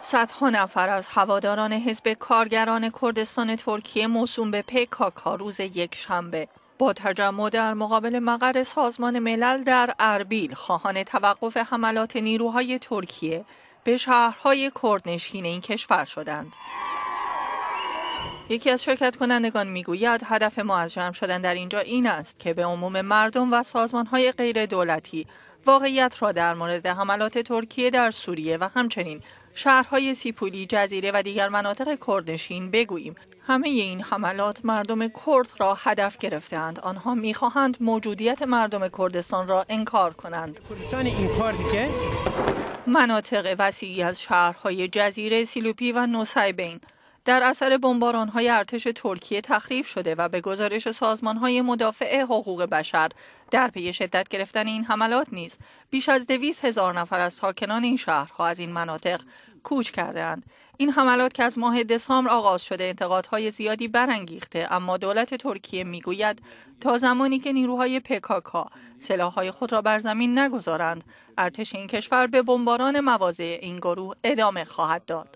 صدها نفر از هواداران حزب کارگران کردستان ترکیه موسوم به پکاکا روز یک شنبه با تجمع در مقابل مقر سازمان ملل در اربیل خواهان توقف حملات نیروهای ترکیه به شهرهای کردنشین این کشور شدند. یکی از شرکت کنندگان میگوید هدف ما از جمع شدن در اینجا این است که به عموم مردم و سازمانهای غیر دولتی واقعیت را در مورد حملات ترکیه در سوریه و همچنین شهرهای سیپولی، جزیره و دیگر مناطق کردنشین بگوییم. همه این حملات مردم کرد را هدف گرفتند. آنها میخواهند موجودیت مردم کردستان را انکار کنند. مناطق وسیعی از شهرهای جزیره سیلوپی و نوسایبین در اثر های ارتش ترکیه تخریب شده و به گزارش های مدافع حقوق بشر در پی شدت گرفتن این حملات نیز بیش از دویست هزار نفر از ساکنان این شهرها از این مناطق کوچ کردهاند این حملات که از ماه دسامبر آغاز شده انتقادهای زیادی برانگیخته اما دولت ترکیه میگوید تا زمانی که نیروهای پکاکا سلاحهای خود را بر زمین نگذارند ارتش این کشور به بمباران مواضع این گروه ادامه خواهد داد